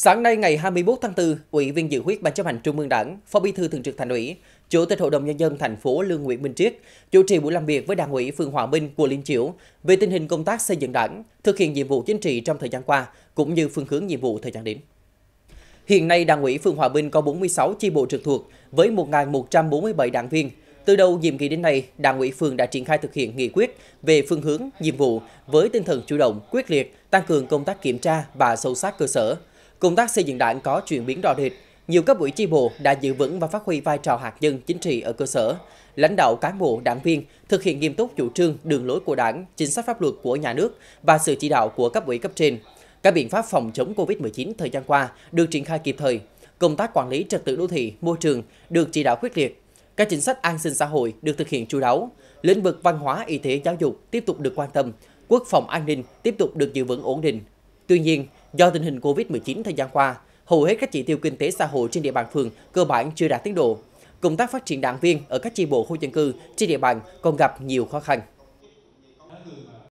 Sáng nay ngày 21 tháng 4, Ủy viên Dự khuyết Ban chấp hành Trung ương Đảng, Phó Bí thư Thường trực Thành ủy, Chủ tịch Hội đồng nhân dân thành phố Lương Nguyễn Minh Triết chủ trì buổi làm việc với Đảng ủy phường Hòa Minh của Liên Chiểu về tình hình công tác xây dựng Đảng, thực hiện nhiệm vụ chính trị trong thời gian qua cũng như phương hướng nhiệm vụ thời gian đến. Hiện nay Đảng ủy phường Hòa Bình có 46 chi bộ trực thuộc với 1.147 đảng viên. Từ đầu nhiệm kỳ đến nay, Đảng ủy phường đã triển khai thực hiện nghị quyết về phương hướng, nhiệm vụ với tinh thần chủ động, quyết liệt, tăng cường công tác kiểm tra và sâu sát cơ sở, công tác xây dựng đảng có chuyển biến rõ rệt. Nhiều cấp ủy chi bộ đã giữ vững và phát huy vai trò hạt nhân chính trị ở cơ sở. Lãnh đạo cán bộ, đảng viên thực hiện nghiêm túc chủ trương, đường lối của đảng, chính sách pháp luật của nhà nước và sự chỉ đạo của cấp ủy cấp trên. Các biện pháp phòng chống COVID-19 thời gian qua được triển khai kịp thời. Công tác quản lý trật tự đô thị, môi trường được chỉ đạo quyết liệt. Các chính sách an sinh xã hội được thực hiện chú đáo. Lĩnh vực văn hóa, y tế, giáo dục tiếp tục được quan tâm. Quốc phòng an ninh tiếp tục được giữ vững ổn định. Tuy nhiên, Do tình hình Covid-19 thời gian qua, hầu hết các chỉ tiêu kinh tế xã hội trên địa bàn phường cơ bản chưa đạt tiến độ. Công tác phát triển đảng viên ở các chi bộ khu dân cư trên địa bàn còn gặp nhiều khó khăn.